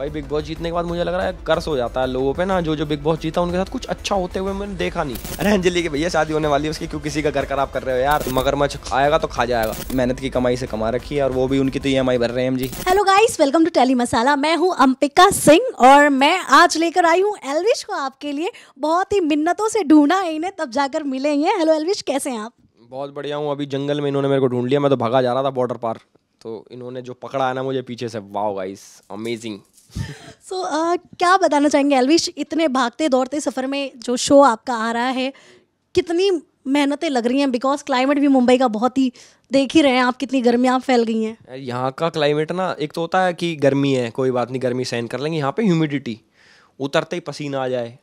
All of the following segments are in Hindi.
भाई बिग बॉस जीतने के बाद मुझे लग रहा है कर्स हो जाता है लोगों पे ना जो जो बिग बॉस जीता उनके साथ कुछ अच्छा होते हुए मैंने देखा नहीं अरे अंजलि के भैया शादी होने वाली है उसकी क्यों किसी का घर खराब कर रहे हो यार मगरमच्छ आएगा तो खा जाएगा मेहनत की कमाई से कमा रखी है और वो भी उनकी तो ई भर रहे हैं जी hello guys welcome to tele masala मैं हूँ अंपिका सिंह और मैं आज लेकर आई हूँ एलविश को आपके लिए बहुत ही मिन्नतों से ढूंढा है इन्हें तब जाकर मिले हैं हेलो एलविश कैसे हैं आप बहुत बढ़िया हूँ अभी जंगल में इन्होंने मेरे को ढूंढ लिया मैं तो भागा जा रहा था बॉर्डर पार तो इन्होंने जो पकड़ा है ना मुझे पीछे से wow guys amazing so so, uh, क्या बताना चाहेंगे एलविश इतने भागते दौड़ते सफ़र में जो शो आपका आ रहा है कितनी मेहनतें लग रही हैं बिकॉज क्लाइमेट भी मुंबई का बहुत ही देख ही रहे हैं आप कितनी गर्मियाँ फैल गई हैं यहाँ का क्लाइमेट ना एक तो होता है कि गर्मी है कोई बात नहीं गर्मी सहन कर लेंगे यहाँ पे ह्यूमिडिटी उतरते ही पसीना आ जाए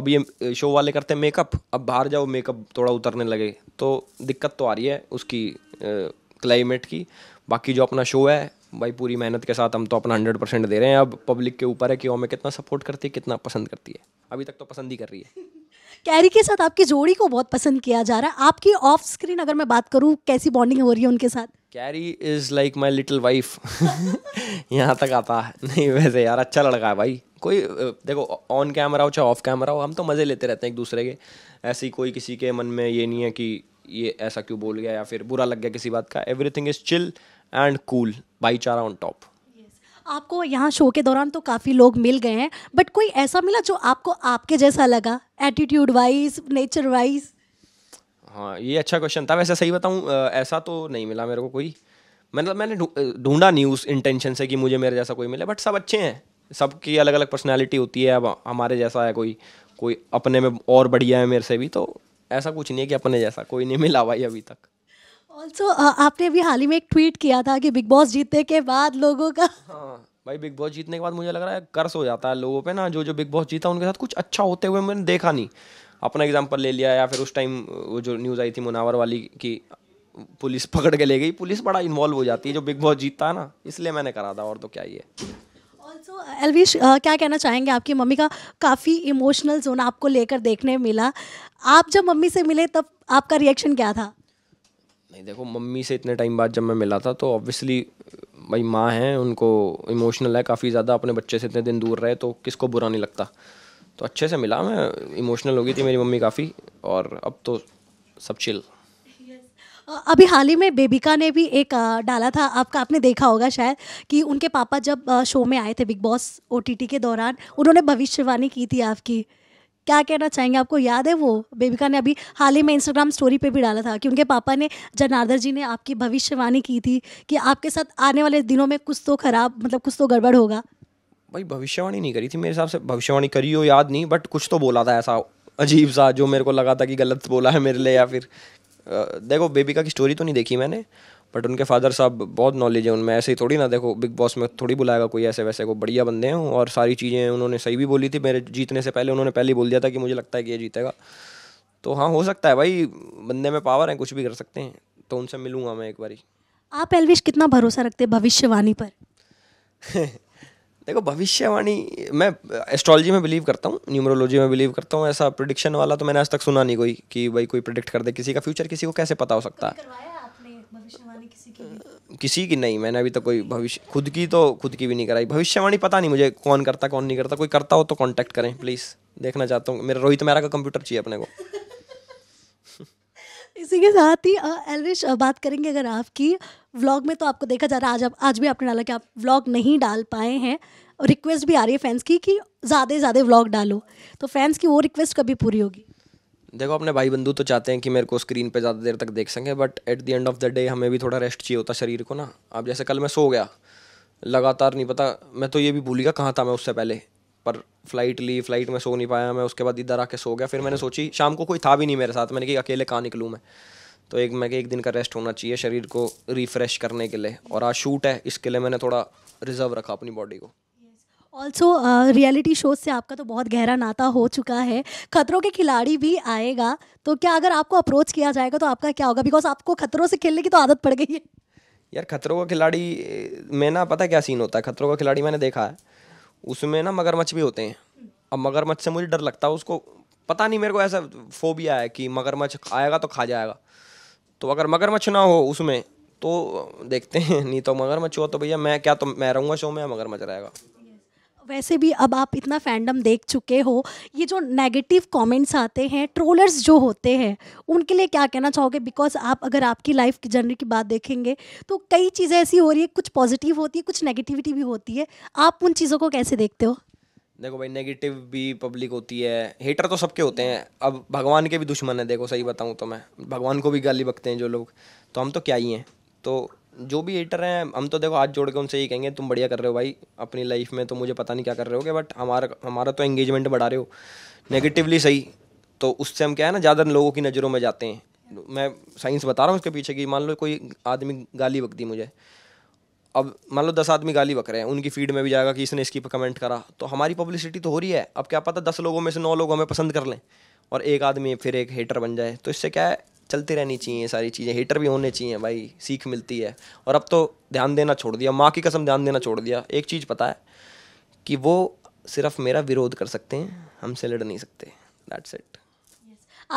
अब ये शो वाले करते हैं मेकअप अब बाहर जाओ मेकअप थोड़ा उतरने लगे तो दिक्कत तो आ रही है उसकी क्लाइमेट की बाकी जो अपना शो है भाई पूरी मेहनत के साथ हम तो अपना हंड्रेड परसेंट दे रहे हैं अब पब्लिक के ऊपर है कि वो हमें कितना सपोर्ट करती है कितना पसंद करती है अभी तक तो पसंद ही कर रही है कैरी के साथ आपकी जोड़ी को बहुत पसंद किया जा रहा है आपकी ऑफ स्क्रीन अगर मैं बात करूँ कैसी बॉन्डिंग हो रही है उनके साथ Carry is like my little wife यहाँ तक आता है नहीं वैसे यार अच्छा लड़का है भाई कोई देखो ऑन कैमरा हो चाहे ऑफ कैमरा हो हम तो मज़े लेते रहते हैं एक दूसरे के ऐसे ही कोई किसी के मन में ये नहीं है कि ये ऐसा क्यों बोल गया या फिर बुरा लग गया किसी बात का एवरी थिंग इज़ चिल एंड कूल भाईचारा ऑन टॉप आपको यहाँ शो के दौरान तो काफ़ी लोग मिल गए हैं बट कोई ऐसा मिला जो आपको आपके जैसा लगा एटीट्यूड वाइज नेचर वाइज हाँ ये अच्छा क्वेश्चन था वैसे सही बताऊँ ऐसा तो नहीं मिला मेरे को कोई मतलब मैंने ढूंढा नहीं उस इंटेंशन से कि मुझे मेरे जैसा कोई मिले बट सब अच्छे हैं सबकी अलग अलग पर्सनैलिटी होती है अब हमारे जैसा है कोई कोई अपने में और बढ़िया है मेरे से भी तो ऐसा कुछ नहीं है कि अपने जैसा कोई नहीं मिला भाई अभी तक ऑल्सो uh, आपने अभी हाल ही में एक ट्वीट किया था कि बिग बॉस जीतने के बाद लोगों का हाँ, भाई बिग बॉस जीतने के बाद मुझे लग रहा है कर्स हो जाता है लोगों पे ना जो जो बिग बॉस जीता उनके साथ कुछ अच्छा होते हुए मैंने देखा नहीं अपना एग्जाम्पल ले लिया या फिर उस टाइम वो जो न्यूज़ आई थी मुनावर वाली की पुलिस पकड़ के ले गई पुलिस बड़ा इन्वॉल्व हो जाती है जो बिग बॉस जीतता है ना इसलिए मैंने करा था और तो क्या ही है ऑल्सो एलविश uh, क्या कहना चाहेंगे आपकी मम्मी का काफ़ी इमोशनल जोन आपको लेकर देखने मिला आप जब मम्मी से मिले तब आपका रिएक्शन क्या था नहीं देखो मम्मी से इतने टाइम बाद जब मैं मिला था तो ऑब्वियसली भाई माँ हैं उनको इमोशनल है काफ़ी ज़्यादा अपने बच्चे से इतने दिन दूर रहे तो किसको बुरा नहीं लगता तो अच्छे से मिला मैं इमोशनल हो गई थी मेरी मम्मी काफ़ी और अब तो सब चिल अभी हाल ही में बेबिका ने भी एक डाला था आपका आपने देखा होगा शायद कि उनके पापा जब शो में आए थे बिग बॉस ओ के दौरान उन्होंने भविष्यवाणी की थी आपकी क्या कहना चाहेंगे आपको याद है वो बेबिका ने अभी हाल ही में इंस्टाग्राम स्टोरी पे भी डाला था कि उनके पापा ने जनार्दन जी ने आपकी भविष्यवाणी की थी कि आपके साथ आने वाले दिनों में कुछ तो खराब मतलब कुछ तो गड़बड़ होगा भाई भविष्यवाणी नहीं करी थी मेरे हिसाब से भविष्यवाणी करी हो याद नहीं बट कुछ तो बोला था ऐसा अजीब सा जो मेरे को लगा था कि गलत बोला है मेरे लिए या फिर देखो बेबिका की स्टोरी तो नहीं देखी मैंने बट उनके फादर साहब बहुत नॉलेज है उनमें ऐसे ही थोड़ी ना देखो बिग बॉस में थोड़ी बुलाएगा कोई ऐसे वैसे को बढ़िया बंदे हैं और सारी चीज़ें उन्होंने सही भी बोली थी मेरे जीतने से पहले उन्होंने पहले ही बोल दिया था कि मुझे लगता है कि ये जीतेगा तो हाँ हो सकता है भाई बंदे में पावर है कुछ भी कर सकते हैं तो उनसे मिलूंगा मैं एक बारी आप एलविश कितना भरोसा रखते हैं भविष्यवाणी पर देखो भविष्यवाणी मैं एस्ट्रोलॉजी में बिलीव करता हूँ न्यूमरोलॉजी में बिलीव करता हूँ ऐसा प्रिडिक्शन वाला तो मैंने आज तक सुना नहीं कोई कि भाई कोई प्रिडिक्ट कर दे किसी का फ्यूचर किसी को कैसे पता हो सकता है किसी की किसी की नहीं मैंने अभी तो कोई भविष्य खुद की तो खुद की भी नहीं कराई भविष्यवाणी पता नहीं मुझे कौन करता कौन नहीं करता कोई करता हो तो कॉन्टैक्ट करें प्लीज़ देखना चाहता हूँ मेरा रोहित मेरा का कंप्यूटर चाहिए अपने को इसी के साथ ही एलविश बात करेंगे अगर आपकी व्लॉग में तो आपको देखा जा रहा है आज आप आज भी आपने डाला कि आप व्लॉग नहीं डाल पाए हैं और रिक्वेस्ट भी आ रही है फैंस की कि ज़्यादा से ज़्यादा व्लॉग डालो तो फैंस की वो रिक्वेस्ट कभी पूरी होगी देखो अपने भाई बंधु तो चाहते हैं कि मेरे को स्क्रीन पे ज़्यादा देर तक देख सकें but at the end of the day हमें भी थोड़ा रेस्ट चाहिए होता शरीर को ना अब जैसे कल मैं सो गया लगातार नहीं पता मैं तो ये भी भूल गया कहाँ था मैं उससे पहले पर फ्लाइट ली फ्लाइट में सो नहीं पाया मैं उसके बाद इधर आके सो गया फिर मैंने सोची शाम को कोई था भी नहीं मेरे साथ मैंने कि अकेले कहाँ निकलूँ मैं तो एक मैं कि एक दिन का रेस्ट होना चाहिए शरीर को रिफ़्रेश करने के लिए और आज शूट है इसके लिए मैंने थोड़ा रिजर्व रखा अपनी बॉडी को ऑल्सो रियलिटी शोज से आपका तो बहुत गहरा नाता हो चुका है खतरों के खिलाड़ी भी आएगा तो क्या अगर आपको अप्रोच किया जाएगा तो आपका क्या होगा बिकॉज आपको खतरों से खेलने की तो आदत पड़ गई है यार खतरों का खिलाड़ी में ना पता क्या सीन होता है खतरों का खिलाड़ी मैंने देखा है उसमें ना मगरमच्छ भी होते हैं अब मगरमच्छ से मुझे डर लगता है उसको पता नहीं मेरे को ऐसा फोबिया है कि मगरमच्छ आएगा तो खा जाएगा तो अगर मगरमच्छ ना हो उसमें तो देखते हैं नहीं तो मगरमच्छ हो तो भैया मैं क्या तो मैं रहूँगा शो में मगरमच्छ रहेगा वैसे भी अब आप इतना फैंडम देख चुके हो ये जो नेगेटिव कमेंट्स आते हैं ट्रोलर्स जो होते हैं उनके लिए क्या कहना चाहोगे बिकॉज आप अगर आपकी लाइफ की जर्नी की बात देखेंगे तो कई चीज़ें ऐसी हो रही है कुछ पॉजिटिव होती है कुछ नेगेटिविटी भी होती है आप उन चीज़ों को कैसे देखते हो देखो भाई नेगेटिव भी पब्लिक होती है हेटर तो सबके होते हैं अब भगवान के भी दुश्मन है देखो सही बताऊँ तो मैं भगवान को भी गाली बकते हैं जो लोग तो हम तो क्या ही हैं तो जो भी एटर हैं हम तो देखो हाथ जोड़ के उनसे यही कहेंगे तुम बढ़िया कर रहे हो भाई अपनी लाइफ में तो मुझे पता नहीं क्या कर रहे हो बट हमारा हमारा तो एंगेजमेंट बढ़ा रहे हो नेगेटिवली सही तो उससे हम क्या है ना ज़्यादा लोगों की नज़रों में जाते हैं मैं साइंस बता रहा हूँ उसके पीछे कि मान लो कोई आदमी गाली बक दी मुझे अब मान लो दस आदमी गाली बक रहे हैं उनकी फीड में भी जाएगा कि इसने इसकी पर कमेंट करा तो हमारी पब्लिसिटी तो हो रही है अब क्या पता दस लोगों में से नौ लोग हमें पसंद कर लें और एक आदमी फिर एक हेटर बन जाए तो इससे क्या है चलती रहनी चाहिए सारी चीज़ें हेटर भी होने चाहिए भाई सीख मिलती है और अब तो ध्यान देना छोड़ दिया माँ की कसम ध्यान देना छोड़ दिया एक चीज़ पता है कि वो सिर्फ मेरा विरोध कर सकते हैं हमसे लड़ नहीं सकते दैट्स इट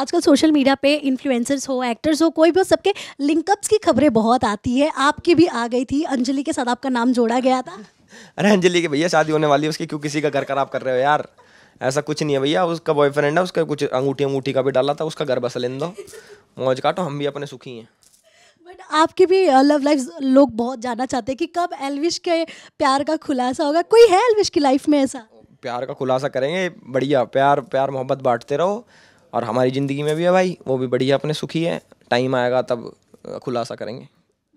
आजकल सोशल मीडिया पे इन्फ्लुएंसर्स हो एक्टर्स हो कोई भी हो सबके लिंकअप्स की खबरें बहुत आती है आपकी भी आ गई थी अंजलि के साथ आपका नाम जोड़ा गया था अरे अंजलि के भैया शादी होने वाली है उसकी क्यों किसी का घर खराब कर रहे हो यार ऐसा कुछ नहीं है भैया उसका बॉयफ्रेंड है उसका कुछ अंगूठी अंगूठी का भी डाला था उसका घर बस ले दो मौज काटो हम भी अपने सुखी हैं बट आपकी भी लव uh, लाइफ लोग बहुत जानना चाहते हैं कि कब एलविश के प्यार का खुलासा होगा कोई है एलविश की लाइफ में ऐसा प्यार का खुलासा करेंगे बढ़िया प्यार प्यार मोहब्बत बांटते रहो और हमारी ज़िंदगी में भी है भाई वो भी बढ़िया अपने सुखी है टाइम आएगा तब uh, खुलासा करेंगे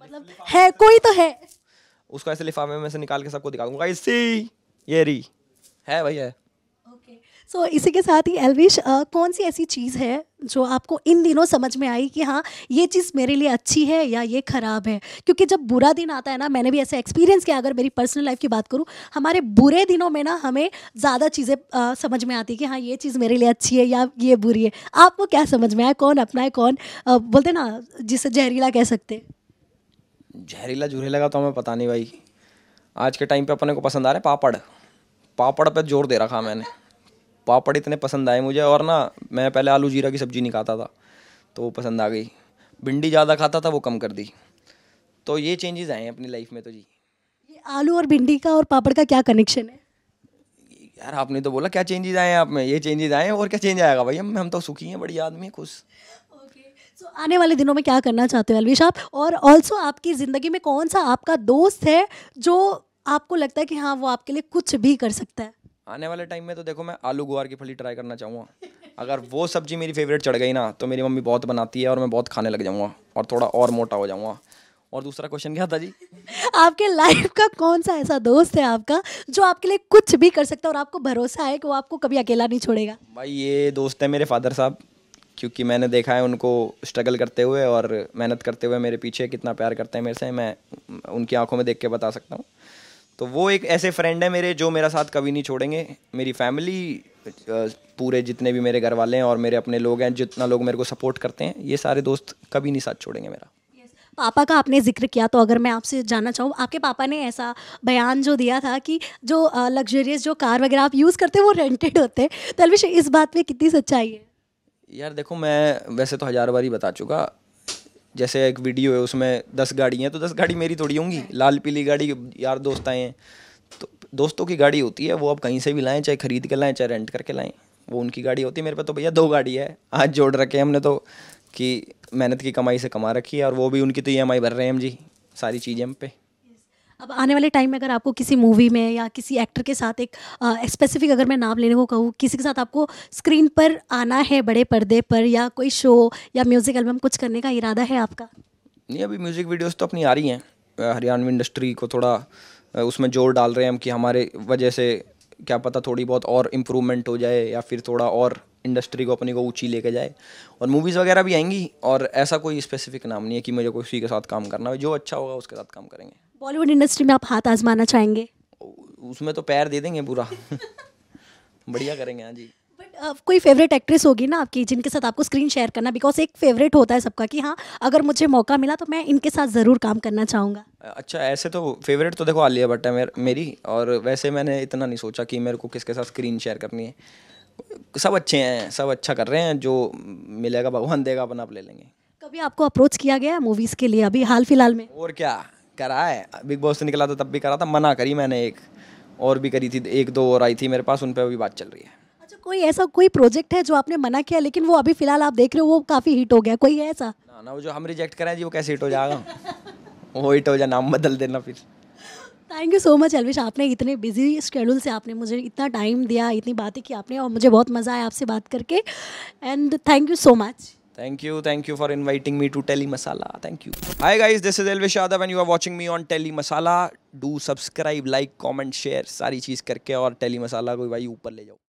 मतलब है कोई तो है उसको ऐसे लिफाफे में से निकाल के सबको दिखा दूंगा इसी ये री है भाई है सो so, इसी के साथ ही एलविश कौन सी ऐसी चीज़ है जो आपको इन दिनों समझ में आई कि हाँ ये चीज़ मेरे लिए अच्छी है या ये ख़राब है क्योंकि जब बुरा दिन आता है ना मैंने भी ऐसा एक्सपीरियंस किया अगर मेरी पर्सनल लाइफ की बात करूँ हमारे बुरे दिनों में ना हमें ज़्यादा चीज़ें समझ में आती कि हाँ ये चीज़ मेरे लिए अच्छी है या ये बुरी है आपको क्या समझ में आया कौन अपना है कौन आ, बोलते ना जिसे जहरीला कह सकते जहरीला जुहरीला का तो हमें पता नहीं भाई आज के टाइम पे अपने को पसंद आ रहा है पापड़ पापड़ पे जोर दे रखा मैंने पापड़ इतने पसंद आए मुझे और ना मैं पहले आलू जीरा की सब्ज़ी नहीं खाता था तो वो पसंद आ गई भिंडी ज़्यादा खाता था वो कम कर दी तो ये चेंजेस आए हैं अपनी लाइफ में तो जी ये आलू और भिंडी का और पापड़ का क्या कनेक्शन है यार आपने तो बोला क्या चेंजेस आए हैं आप में ये चेंजेस आए हैं और क्या चेंज आएगा भाई हम हम तो सुखी हैं बड़ी आदमी खुश तो आने वाले दिनों में क्या करना चाहते हो अलवेश आप और ऑल्सो आपकी ज़िंदगी में कौन सा आपका दोस्त है जो आपको लगता है कि हाँ वो आपके लिए कुछ भी कर सकता है आने वाले टाइम में तो देखो मैं आलू गुआर की फली ट्राई करना चाहूँगा अगर वो सब्जी मेरी फेवरेट चढ़ गई ना तो मेरी मम्मी बहुत बनाती है और मैं बहुत खाने लग जाऊँगा और थोड़ा और मोटा हो जाऊँगा और दूसरा क्वेश्चन क्या था जी आपके लाइफ का कौन सा ऐसा दोस्त है आपका जो आपके लिए कुछ भी कर सकता है और आपको भरोसा है कि वो आपको कभी अकेला नहीं छोड़ेगा भाई ये दोस्त है मेरे फादर साहब क्योंकि मैंने देखा है उनको स्ट्रगल करते हुए और मेहनत करते हुए मेरे पीछे कितना प्यार करते हैं मेरे से मैं उनकी आंखों में देख के बता सकता हूँ तो वो एक ऐसे फ्रेंड है मेरे जो मेरा साथ कभी नहीं छोड़ेंगे मेरी फैमिली पूरे जितने भी मेरे घर वाले हैं और मेरे अपने लोग हैं जितना लोग मेरे को सपोर्ट करते हैं ये सारे दोस्त कभी नहीं साथ छोड़ेंगे मेरा पापा का आपने जिक्र किया तो अगर मैं आपसे जानना चाहूँ आपके पापा ने ऐसा बयान जो दिया था कि जो लग्जरियस जो कार वगैरह आप यूज़ करते हैं वो रेंटेड होते हैं तलविश तो इस बात में कितनी सच्चाई है यार देखो मैं वैसे तो हज़ार बार ही बता चुका जैसे एक वीडियो है उसमें दस गाड़ी हैं तो दस गाड़ी मेरी थोड़ी होंगी हाँ। लाल पीली गाड़ी यार दोस्त आए हैं तो दोस्तों की गाड़ी होती है वो आप कहीं से भी लाएँ चाहे खरीद के लाएँ चाहे रेंट करके लाएँ वो उनकी गाड़ी होती है मेरे पास तो भैया दो गाड़ी है आज जोड़ रखे हमने तो कि मेहनत की कमाई से कमा रखी है और वो भी उनकी तो ई e भर रहे हैं हम जी सारी चीज़ें हम पे अब आने वाले टाइम में अगर आपको किसी मूवी में या किसी एक्टर के साथ एक स्पेसिफिक अगर मैं नाम लेने को कहूँ किसी के साथ आपको स्क्रीन पर आना है बड़े पर्दे पर या कोई शो या म्यूज़िक एल्बम कुछ करने का इरादा है आपका नहीं अभी म्यूज़िक वीडियोस तो अपनी आ रही हैं हरियाणवी इंडस्ट्री को थोड़ा उसमें जोर डाल रहे हैं हम कि हमारे वजह से क्या पता थोड़ी बहुत और इम्प्रूवमेंट हो जाए या फिर थोड़ा और इंडस्ट्री को अपने को ऊँची लेके जाए और मूवीज़ वगैरह भी आएंगी और ऐसा कोई स्पेसिफिक नाम नहीं है कि मुझे उसी के साथ काम करना है जो अच्छा होगा उसके साथ काम करेंगे बॉलीवुड इंडस्ट्री में आप हाथ आजमाना चाहेंगे उसमें तो पैर दे देंगे पूरा बढ़िया करेंगे हाँ जी बट uh, कोई फेवरेट एक्ट्रेस होगी ना आपकी जिनके साथ आपको स्क्रीन शेयर करना बिकॉज एक फेवरेट होता है सबका कि हाँ अगर मुझे मौका मिला तो मैं इनके साथ ज़रूर काम करना चाहूँगा अच्छा ऐसे तो फेवरेट तो देखो आलिया भट्ट है मेर, मेरी और वैसे मैंने इतना नहीं सोचा कि मेरे को किसके साथ स्क्रीन शेयर करनी है सब अच्छे हैं सब अच्छा कर रहे हैं जो मिलेगा भगवान देगा अपना आप ले लेंगे कभी आपको अप्रोच किया गया मूवीज़ के लिए अभी हाल फिलहाल में और क्या करा है बिग बॉस से निकला था तो तब भी करा था मना करी मैंने एक और भी करी थी एक दो और आई थी मेरे पास उन पर भी बात चल रही है अच्छा कोई ऐसा कोई प्रोजेक्ट है जो आपने मना किया लेकिन वो अभी फिलहाल आप देख रहे हो वो काफ़ी हिट हो गया कोई है ऐसा ना ना वो जो हम रिजेक्ट करें जी वो कैसे हिट हो जाएगा वो हिट हो जाए नाम बदल देना फिर thank you so much Elvish आपने इतने बिजी शेड्यूल से आपने मुझे इतना टाइम दिया इतनी बातें की आपने और मुझे बहुत मज़ा आया आपसे बात करके and thank you so much Thank you, thank you for inviting me to Telly Masala. Thank you. Hi guys, this is Elvish Yadav and you are watching me on Telly Masala. Do subscribe, like, comment, share. सारी चीज़ करके और Telly Masala को भाई ऊपर ले जाओ